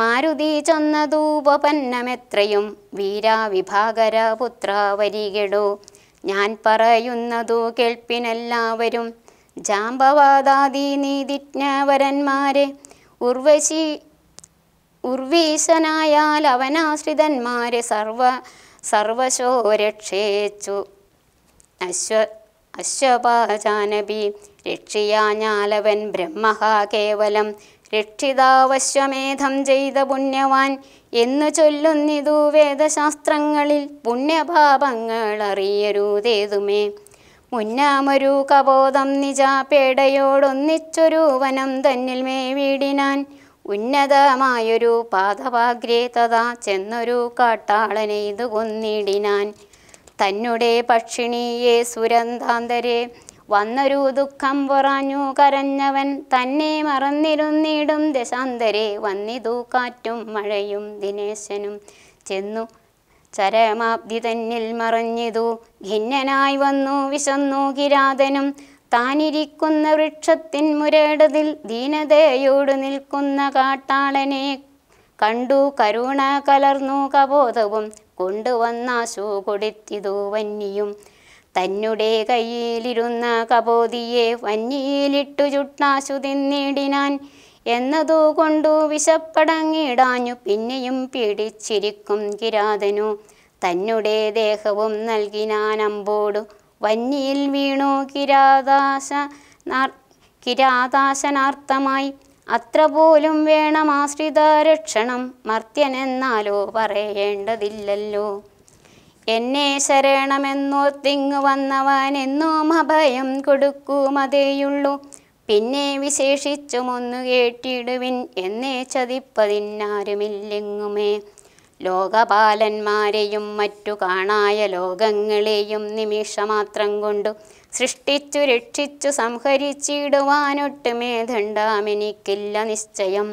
മാരുതി ചൊന്നതൂപപന്നമെത്രയും വീരാവിഭാകര പുത്ര വരികടോ ഞാൻ പറയുന്നതു കേൾപ്പിനെല്ലാവരും ജാമ്പവാദാദി നീതിജ്ഞവരന്മാരെ ഉർവശി ഉർവീശനായാൽ അവനാശ്രിതന്മാരെ സർവ സർവശോ രക്ഷേച്ചു അശ്വ അശ്വപാചാനപി രക്ഷിയാഞ്ഞാലവൻ ബ്രഹ്മഹാ കേവലം രക്ഷിതാവശ്വമേധം ചെയ്ത പുണ്യവാൻ എന്നു ചൊല്ലുന്നിതു വേദശാസ്ത്രങ്ങളിൽ പുണ്യഭാപങ്ങൾ അറിയരുതേതുമേ മുന്നാമൊരു കബോധം നിജാപേടയോടൊന്നിച്ചൊരു വനം തന്നിൽ മേവിടിനാൻ ഉന്നതമായൊരു പാതവാഗ്രേ തഥാ ചെന്നൊരു കാട്ടാളനെയ്തു കൊന്നിടിനാൻ തന്നെ പക്ഷിണിയെ സുരന്താന്തരെ വന്നൊരു ദുഃഖം പുറഞ്ഞു കരഞ്ഞവൻ തന്നെ മറന്നിരുന്നിടും ദശാന്തരെ വന്നിതു കാറ്റും മഴയും ദിനേശനും ചെന്നു ചരമാബ്ദി തന്നിൽ മറഞ്ഞിതു ഖിന്നനായി വന്നു വിശന്നു കിരാതനും താനിരിക്കുന്ന വൃക്ഷത്തിൻ മുരടതിൽ ദീനതയോട് നിൽക്കുന്ന കാട്ടാളനെ കണ്ടു കരുണ കലർന്നു കബോധവും കൊണ്ടുവന്നാശു കൊടുത്തിതു വന്യും തന്നുടെ കയ്യിലിരുന്ന കബോതിയെ വന്യയിലിട്ടു ചുട്ടാശു തിന്നിടിനാൻ എന്നതു കൊണ്ടു വിശപ്പടങ്ങിടാഞ്ഞു പിന്നെയും പിടിച്ചിരിക്കും കിരാതനു തന്നുടെ ദേഹവും നൽകിനാൻ അമ്പോടു വന്യയിൽ വീണു കിരാതാശ കിരാതാശനാർത്ഥമായി അത്ര പോലും വേണം രക്ഷണം മർത്യനെന്നാലോ പറയേണ്ടതില്ലല്ലോ എന്നെ ശരണമെന്നോർത്തിങ്ങു വന്നവനെന്നും അഭയം കൊടുക്കുമതേയുള്ളൂ പിന്നെ വിശേഷിച്ചും ഒന്ന് കേട്ടിടുവിൻ എന്നെ ചതിപ്പതിന്നാരുമില്ലെങ്ങുമേ ലോകപാലന്മാരെയും മറ്റു കാണായ ലോകങ്ങളെയും നിമിഷമാത്രം കൊണ്ടു സൃഷ്ടിച്ചു രക്ഷിച്ചു മേധണ്ടാമെനിക്കില്ല നിശ്ചയം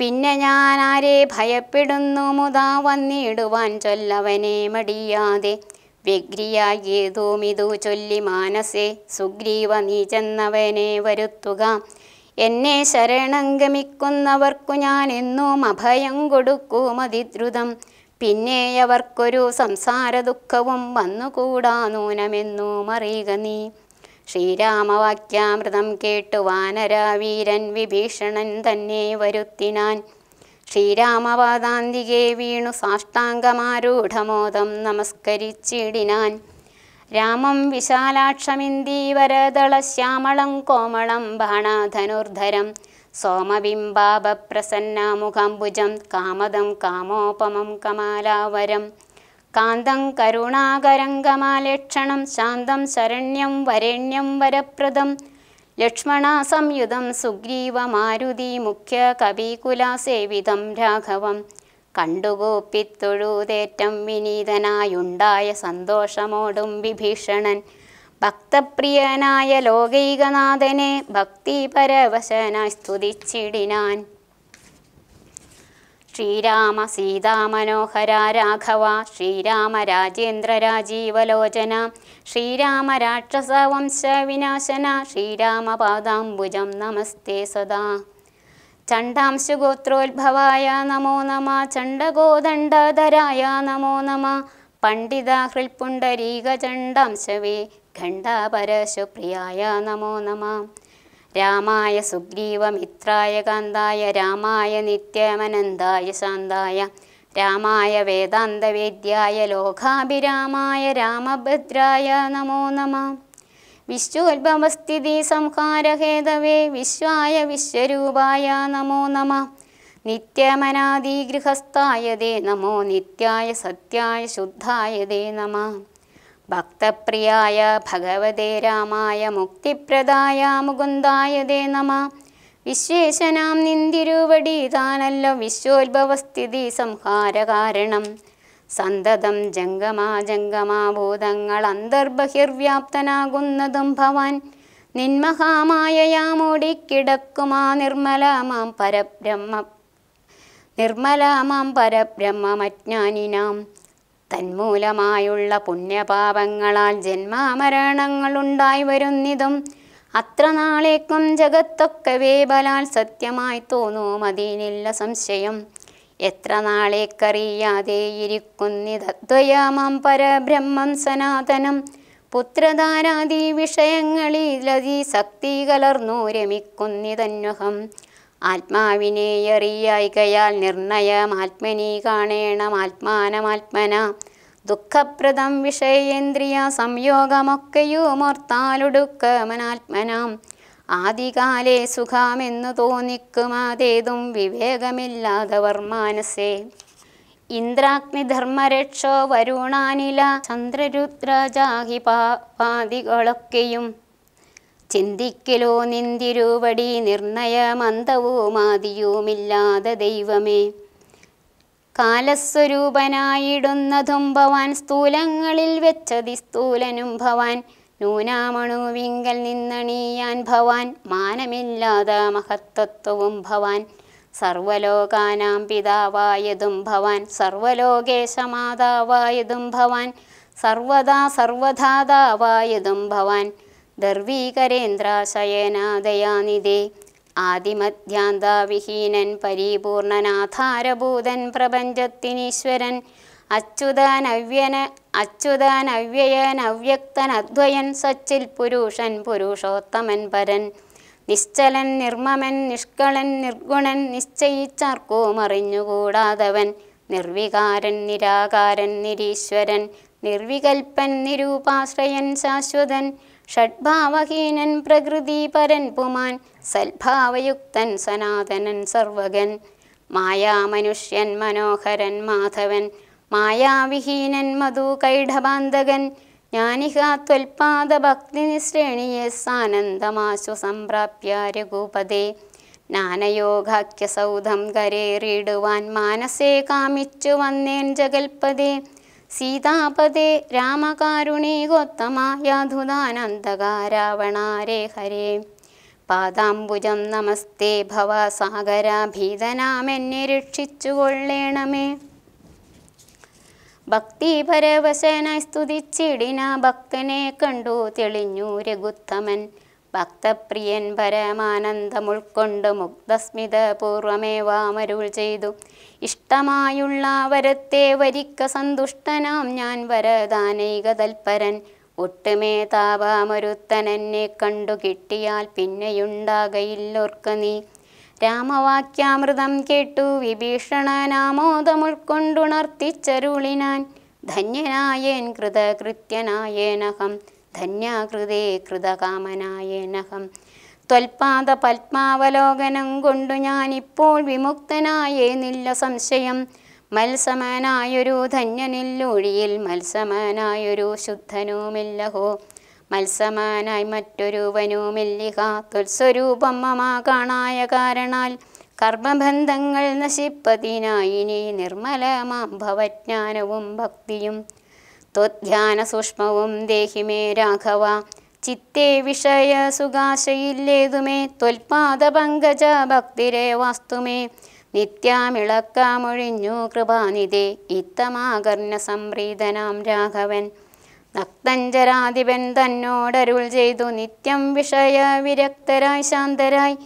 പിന്നെ ഞാൻ ആരെ ഭയപ്പെടുന്നു മുതാ വന്നിടുവാൻ ചൊല്ലവനെ മടിയാതെ മിതു ചൊല്ലി മാനസേ സുഗ്രീവ നീ ചെന്നവനെ വരുത്തുക എന്നെ ശരണംഗമിക്കുന്നവർക്കു ഞാൻ എന്നും അഭയം അതിദ്രുതം പിന്നെ അവർക്കൊരു സംസാര ദുഃഖവും വന്നുകൂടാ നൂനമെന്നു മറിയുക നീ ശ്രീരാമവാക്യാമൃതം കേട്ടു വാനരാവീരൻ വിഭീഷണൻ തന്നെ വരുത്തിനാൻ ശ്രീരാമവാദാന്തികെ വീണു സാഷ്ടാംഗമാരൂഢമോദം നമസ്കരിച്ചിടിനാൻ രാമം ശ്യാമളം കോമളം ബാണാധനുർധരം സോമബിംബാപപ്രസന്നാമുഖാംബുജം കാമദം കാമോപമം കമാലാവരം കാന്തം കരുണാകരംഗമാലക്ഷണം ശാന്തം ശരണ്യം വരേണ്യം വരപ്രദം ലക്ഷ്മണസംയുതം സുഗ്രീവമാരുതി മുഖ്യ കവികുലാസേവിതം രാഘവം കണ്ടുകൂപ്പിത്തൊഴുതേറ്റം വിനീതനായുണ്ടായ സന്തോഷമോടും വിഭീഷണൻ ഭക്തപ്രിയനായ ലോകൈകനാഥനെ ഭക്തിപരവശനായി സ്തുതിച്ചിടിനാൻ ശ്രീരാമ സീതാമനോഹര രാഘവ ശ്രീരാമ രാജേന്ദ്ര രാജീവലോചന ശ്രീരാമ രാക്ഷസവംശവിനാശന ശ്രീരാമ പാദാംബുജം നമസ്തേ സദാ ചണ്ഡാംശുഗോത്രോത്ഭവായ നമോ നമ ചണ്ഡഗോദണ്ഡധരായ നമോ നമ പണ്ഡിത ഹൃൽപുണ്ടരീകചണ്ഡാംശവേ ഖണ്ഡാപരശുപ്രിയായ നമോ നമ രാമായ സുഗ്രീവമിത്രായ കാന്തായ രാമായ നിത്യമനന്തായ ശാന്തായ രാമായ വേദാന്തവേദ്യായ ലോകാഭിരാമായ രാമഭദ്രായ നമോ നമ വിശ്വോത്ഭവസ്ഥിതി സംഹാരഹേതവേ വിശ്വായ വിശ്വരൂപായ നമോ നമ നിത്യമനാദിഗൃഹസ്ഥായ ദേ നമോ നിത്യായ സത്യായ ശുദ്ധായ ദേ നമ ഭക്തപ്രിയായ ഭഗവതേ രാമായ മുക്തിപ്രദായ ദേ നമ വിശ്വേശനാം നിന്തിരുവടി താനല്ലോ വിശ്വോത്ഭവസ്ഥിതി സംഹാരകാരണം സന്തതം ജംഗമാ ജംഗമാ ഭൂതങ്ങൾ അന്തർബഹിർവ്യാപ്തനാകുന്നതും ഭവാൻ നിന്മഹാമായയാമോടിക്കിടക്കുമാ നിർമ്മലാമാം പരബ്രഹ്മ നിർമ്മലാമാം പരബ്രഹ്മമജ്ഞാനിനാം തന്മൂലമായുള്ള പുണ്യപാപങ്ങളാൽ ഉണ്ടായി വരുന്നതും അത്ര നാളേക്കും ജഗത്തൊക്കെ വേബലാൽ സത്യമായി തോന്നും അതിനില്ല സംശയം എത്ര നാളേക്കറിയാതെ ഇരിക്കുന്നിതദ്വയാമം പരബ്രഹ്മം സനാതനം പുത്രധാരാദി വിഷയങ്ങളിലതി ശക്തി കലർന്നു രമിക്കുന്നിതന്വഹം ആത്മാവിനെ എറിയായികയാൽ നിർണയം ആത്മനി കാണേണം ആത്മാനമാത്മന ദുഃഖപ്രദം വിഷയേന്ദ്രിയ സംയോഗമൊക്കെയുമോർത്താലൊടുക്കമനാത്മനാം ആദികാലേ സുഖമെന്നു തോന്നിക്കുമാതേതും വിവേകമില്ലാതവർ മാനസേ ഇന്ദ്രാഗ്നിധർമ്മരക്ഷോ വരുണാനില ചന്ദ്രരുദ്രജാഹി പാതികളൊക്കെയും ചിന്തിക്കലോ നിന്തിരുവടി മാതിയുമില്ലാതെ ദൈവമേ കാലസ്വരൂപനായിടുന്നതും ഭവാൻ സ്ഥൂലങ്ങളിൽ വെച്ചതി സ്ഥൂലനും ഭവാൻ നൂനാമണുവിങ്കൽ നിന്നണിയാൻ ഭവാൻ മാനമില്ലാതെ മഹത്വത്വവും ഭവാൻ സർവലോകാനാം പിതാവായതും ഭവാൻ സർവലോകേശമാതാവായതും ഭവാൻ സർവദാ സർവധാതാവായതും ഭവാൻ ദർവീകരേന്ദ്രാശയനാദയാനിധേ ആദിമധ്യാന്താവിഹീനൻ പരിപൂർണനാധാരഭൂതൻ പ്രപഞ്ചത്തിനീശ്വരൻ അച്യുതാനവ്യന അവ്യക്തൻ അദ്വയൻ സച്ചിൽ പുരുഷൻ പുരുഷോത്തമൻ പരൻ നിശ്ചലൻ നിർമ്മമൻ നിഷ്കളൻ നിർഗുണൻ നിശ്ചയിച്ചാർക്കോ അറിഞ്ഞുകൂടാതവൻ നിർവികാരൻ നിരാകാരൻ നിരീശ്വരൻ നിർവികൽപ്പൻ നിരൂപാശ്രയൻ ശാശ്വതൻ ഷഡ്ഭാവഹീനൻ പരൻ പുമാൻ സൽഭാവയുക്തൻ സനാതനൻ സർവകൻ മായാമനുഷ്യൻ മനോഹരൻ മാധവൻ മായാവിഹീനൻ മധു കൈഢബാന്തകൻ ജ്ഞാനിക ത്വൽപാദഭക്തിനിശ്രേണിയെ സാനന്ദമാശു സംപ്രാപ്യ രഘുപതേ ജ്ഞാനയോഗാഖ്യസൗധം കരേറിയിടുവാൻ മാനസേ കാമിച്ചു വന്നേൻ ജഗൽപതേ സീതാപദേ രാമകാരുണീകോത്തമായാധുതാനന്തകാരാവണാരേ ഹരേ പാദാംബുജം നമസ്തേ ഭവ സാഗരാഭീതനാമെന്നെ രക്ഷിച്ചു കൊള്ളേണമേ ഭക്തിപരവശനായി സ്തുതിച്ചിടിന ഭക്തനെ കണ്ടു തെളിഞ്ഞു രഘുത്തമൻ ഭക്തപ്രിയൻ പരമാനന്ദമുൾക്കൊണ്ട് മുക്തസ്മിത പൂർവമേ വാമരുൾ ചെയ്തു ഇഷ്ടമായുള്ള വരത്തെ വരിക്ക സന്തുഷ്ടനാം ഞാൻ വരദാനൈക തൽപരൻ ഒട്ടുമേ താപാമൊരുത്തനെന്നെ കണ്ടു കിട്ടിയാൽ പിന്നെയുണ്ടാകയില്ലോർക്ക് നീ രാമവാക്യാമൃതം കേട്ടു വിഭീഷണനാമോദമുൾക്കൊണ്ടുണർത്തിച്ചരുളിനാൻ ധന്യനായേൻ കൃതകൃത്യനായേനഹം ധന്യാകൃതേ കൃതകാമനായേനഹം ത്വൽപാദ പത്മാവലോകനം കൊണ്ടു ഞാനിപ്പോൾ വിമുക്തനായേ നില്ല സംശയം മത്സമാനായൊരു ധന്യനില്ലൊഴിയിൽ മത്സമാനായൊരു ശുദ്ധനുമില്ലഹോ മത്സമാനായി മറ്റൊരുവനുമില്ലിക ത്വത്സ്വരൂപം മമാ കാണായ കാരണാൽ കർമ്മബന്ധങ്ങൾ നശിപ്പതിനായിനി നിർമ്മലമാം ഭവജ്ഞാനവും ഭക്തിയും ത്വധ്യാനസൂക്ഷ്മവും ദേഹിമേ രാഘവ ചിത്തെ വിഷയ ചിത്തേ തൊൽപാദ പങ്കജ ഭക്തിരേ വാസ്തുമേ നിത്യാമിളക്കാമൊഴിഞ്ഞു കൃപാനിധേ ഇത്തമാകർണ സംപ്രീതനാം രാഘവൻ നക്തഞ്ചരാധിപൻ തന്നോടരുൾ ചെയ്തു നിത്യം വിഷയ വിരക്തരായി ശാന്തരായി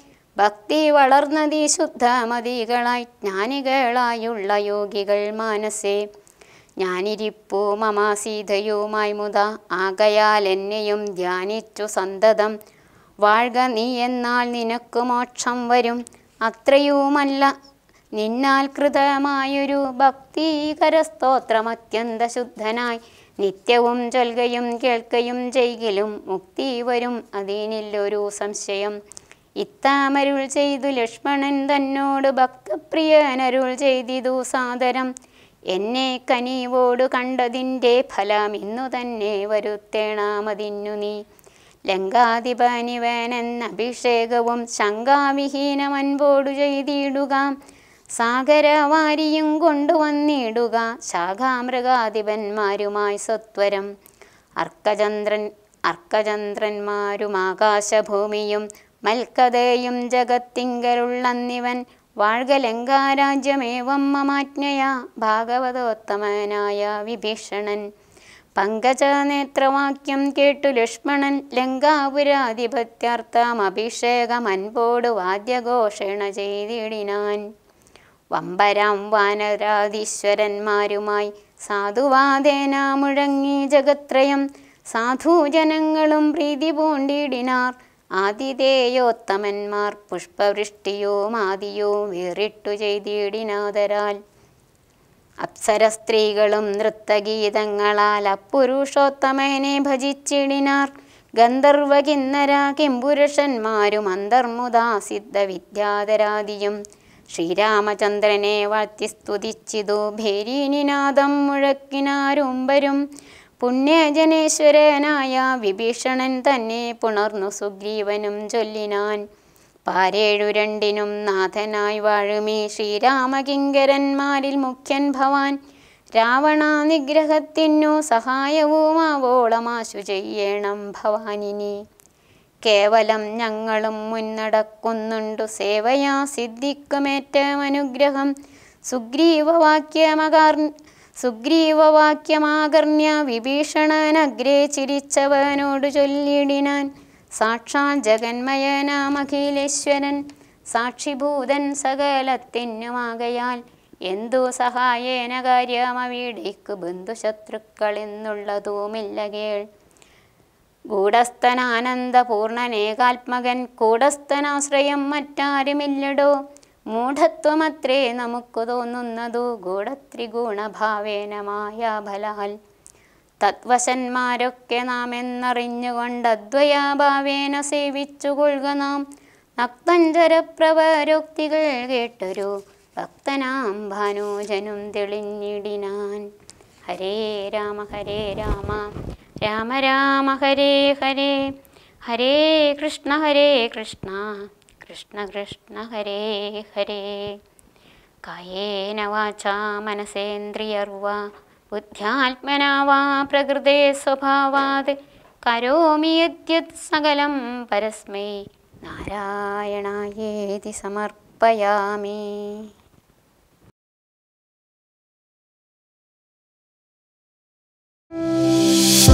ഭക്തി വളർന്നതി ശുദ്ധമതികളായി ജ്ഞാനികളായുള്ള യോഗികൾ മാനസേ ഞാനിരിപ്പൂ മമാസീതയുമായി മുത ആകയാൽ എന്നെയും ധ്യാനിച്ചു സന്തതം വാഴ്ക നീ എന്നാൽ നിനക്ക് മോക്ഷം വരും അത്രയുമല്ല നിന്നാൽ കൃതമായൊരു സ്തോത്രം അത്യന്ത ശുദ്ധനായി നിത്യവും ചൊൽകയും കേൾക്കയും ചെയ്യലും മുക്തി വരും അതിനില്ലൊരു സംശയം ഇത്താമരുൾ ചെയ്തു ലക്ഷ്മണൻ തന്നോട് ഭക്തപ്രിയനരുൾ ചെയ്തിതു സാദരം എന്നെ കനിവോടു കണ്ടതിൻ്റെ ഫലം ഇന്നു തന്നെ വരുത്തേണാമതിന്നു നീ ലങ്കാധിപനിവനെന്ന അഭിഷേകവും ശങ്കാവിഹീനമൻപോടു ചെയ്തിടുക സാഗരവാരിയും കൊണ്ടുവന്നിടുക ശാഖാമൃഗാധിപന്മാരുമായി സ്വത്വരം അർക്കചന്ദ്രൻ അർക്കചന്ദ്രന്മാരും ആകാശഭൂമിയും മൽക്കഥയും ജഗത്തിങ്കലുള്ളന്നിവൻ വാഴകലങ്കാരാജ്യമേവം മമാജ്ഞയ ഭാഗവതോത്തമനായ വിഭീഷണൻ നേത്രവാക്യം കേട്ടു ലക്ഷ്മണൻ ലങ്കാപുരാധിപത്യാർത്ഥം അഭിഷേകം അൻപോട് വാദ്യഘോഷണ ചെയ്തിടിനാൻ വമ്പരാം വാനരാധീശ്വരന്മാരുമായി സാധുവാദേന മുഴങ്ങി ജഗത്രയം സാധുജനങ്ങളും പ്രീതി പൂണ്ടിടിനാർ ആതിഥേയോത്തമന്മാർ പുഷ്പവൃഷ്ടിയോ മാതിയോ വേറിട്ടു ചെയ്തിടിനാദരാൽ അപ്സര സ്ത്രീകളും നൃത്തഗീതങ്ങളാൽ അപ്പുരുഷോത്തമനെ ഭജിച്ചിടിനാർ ഗന്ധർവ കിന്നര അന്തർമുദാ സിദ്ധ വിദ്യാധരാദിയും ശ്രീരാമചന്ദ്രനെ വാഴ്ത്തി സ്തുതിച്ചിതു ഭേരീനിനാദം മുഴക്കിനാരുംബരും പുണ്യജനേശ്വരനായ വിഭീഷണൻ തന്നെ പുണർന്നു സുഗ്രീവനും ചൊല്ലിനാൻ പാരേഴു രണ്ടിനും നാഥനായി വാഴുമേ ശ്രീരാമകിങ്കരന്മാരിൽ മുഖ്യൻ ഭവാൻ രാവണ സഹായവുമാവോളമാശു ചെയ്യണം ഭവാനിനി കേവലം ഞങ്ങളും മുന്നടക്കുന്നുണ്ടു സേവയാ സിദ്ധിക്കുമേറ്റം അനുഗ്രഹം സുഗ്രീവവാക്യമകാർ സുഗ്രീവവാക്യമാകർണ്യ വിഭീഷണനഗ്രേ ചിരിച്ചവനോടു ചൊല്ലിടിനാൻ സാക്ഷാൽ ജഗന്മയനാമഖിലേശ്വരൻ സാക്ഷിഭൂതൻ സകലത്തിനുമാകയാൽ എന്തു സഹായേന കാര്യമവിടേക്ക് ബന്ധുശത്രുക്കളെന്നുള്ളതുമില്ല കേൾ ഗൂഢസ്ഥനാനന്ദപൂർണനേകാത്മകൻ കൂടസ്ഥനാശ്രയം മറ്റാരുമില്ലടോ മൂഢത്വമത്രേ നമുക്ക് തോന്നുന്നതു ഗൂഢത്രിഗുണഭാവേന മായാഫലാൽ തത്വശന്മാരൊക്കെ നാം എന്നറിഞ്ഞുകൊണ്ട് അദ്വയാഭാവേന കൊള്ളുക നാം നക്തഞ്ചരപ്രവരോക്തികൾ കേട്ടൊരു ഭക്തനാം ഭാനോജനും തെളിഞ്ഞിടിനാൻ ഹരേ രാമ ഹരേ രാമ രാമ രാമ ഹരേ ഹരേ ഹരേ കൃഷ്ണ ഹരേ കൃഷ്ണ കൃഷ്ണ കൃഷ്ണ ഹരേ ഹരേ കായേന വാച മനസേന്ദ്രിയർവ ബുദ്ധ്യാത്മനാ വാ പ്രകൃതേ സ്വഭാവാത് കരോമി യദ്യത് സകലം പരസ്മൈ നാരായണായേതി സമർപ്പയാമി Música